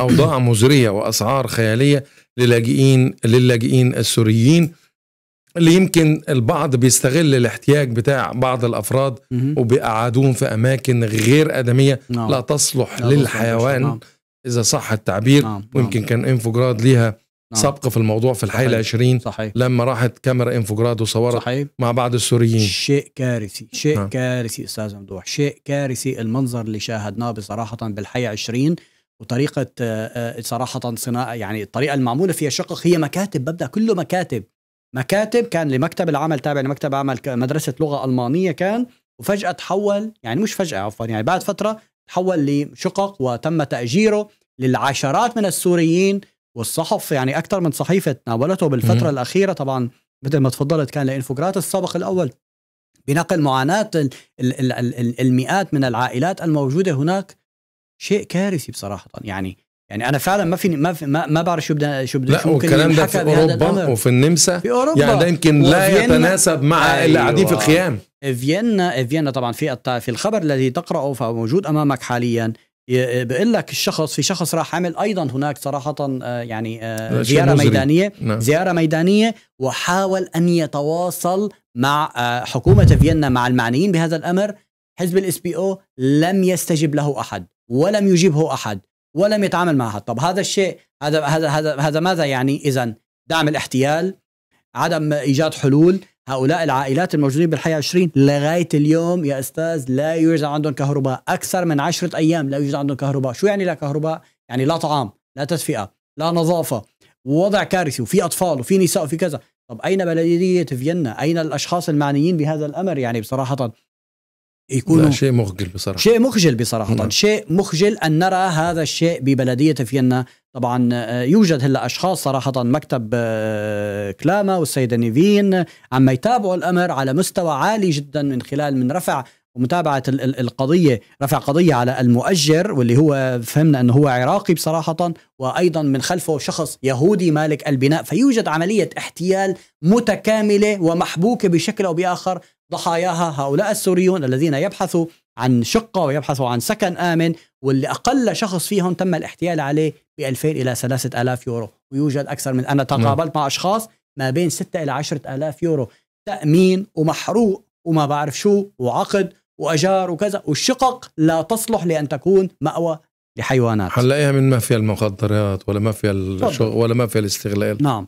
أوضاع مزرية وأسعار خيالية للاجئين للاجئين السوريين اللي يمكن البعض بيستغل الاحتياج بتاع بعض الافراد وبيقعدوهم في اماكن غير ادميه نعم. لا تصلح للحيوان نعم. اذا صح التعبير نعم. نعم. ويمكن كان انفجراد ليها نعم. سبق في الموضوع في الحي العشرين صحيح. لما راحت كاميرا انفجراد وصورت صحيح. مع بعض السوريين شيء كارثي شيء نعم. كارثي استاذ ممدوح شيء كارثي المنظر اللي شاهدناه بصراحه بالحي عشرين وطريقه آه، آه، صراحه صناعه يعني الطريقه المعموله فيها شقق هي مكاتب ببدا كله مكاتب مكاتب كان لمكتب العمل تابع لمكتب عمل مدرسه لغه المانيه كان وفجاه تحول يعني مش فجاه عفوا يعني بعد فتره تحول لشقق وتم تاجيره للعشرات من السوريين والصحف يعني اكثر من صحيفه تناولته بالفتره م- الاخيره طبعا مثل ما تفضلت كان لانفوجرات السابق الاول بنقل معاناه المئات من العائلات الموجوده هناك شيء كارثي بصراحه يعني يعني انا فعلا ما فيني ما في ما, ما بعرف شو بدنا شو بدنا لا والكلام ده في اوروبا وفي النمسا في اوروبا يعني ده يمكن لا يتناسب مع أيوة. اللي قاعدين في الخيام فيينا فيينا طبعا في في الخبر الذي تقراه فموجود امامك حاليا بقول لك الشخص في شخص راح عمل ايضا هناك صراحه آه، يعني آه، زياره ميدانيه نعم. زياره ميدانيه وحاول ان يتواصل مع آه، حكومه فيينا مع المعنيين بهذا الامر حزب الاس بي او لم يستجب له احد ولم يجيبه احد ولم يتعامل مع احد طب هذا الشيء هذا هذا هذا, هذا ماذا يعني اذا دعم الاحتيال عدم ايجاد حلول هؤلاء العائلات الموجودين بالحي 20 لغايه اليوم يا استاذ لا يوجد عندهم كهرباء اكثر من عشرة ايام لا يوجد عندهم كهرباء شو يعني لا كهرباء يعني لا طعام لا تدفئه لا نظافه ووضع كارثي وفي اطفال وفي نساء وفي كذا طب اين بلديه فيينا اين الاشخاص المعنيين بهذا الامر يعني بصراحه يكون شيء مخجل بصراحه شيء مخجل بصراحه طيب، نعم. شيء مخجل ان نرى هذا الشيء ببلديه فيينا طبعا آه، يوجد هلا اشخاص صراحه مكتب آه، كلاما والسيده نيفين عم يتابعوا الامر على مستوى عالي جدا من خلال من رفع ومتابعه القضيه رفع قضيه على المؤجر واللي هو فهمنا انه هو عراقي بصراحه وايضا من خلفه شخص يهودي مالك البناء فيوجد عمليه احتيال متكامله ومحبوكه بشكل او باخر ضحاياها هؤلاء السوريون الذين يبحثوا عن شقة ويبحثوا عن سكن آمن واللي أقل شخص فيهم تم الاحتيال عليه ب 2000 إلى 3000 يورو ويوجد أكثر من أنا نعم. تقابلت مع أشخاص ما بين 6 إلى 10000 يورو تأمين ومحروق وما بعرف شو وعقد واجار وكذا والشقق لا تصلح لان تكون ماوى لحيوانات هنلاقيها من ما فيها المخدرات ولا ما فيها ولا ما فيها الاستغلال نعم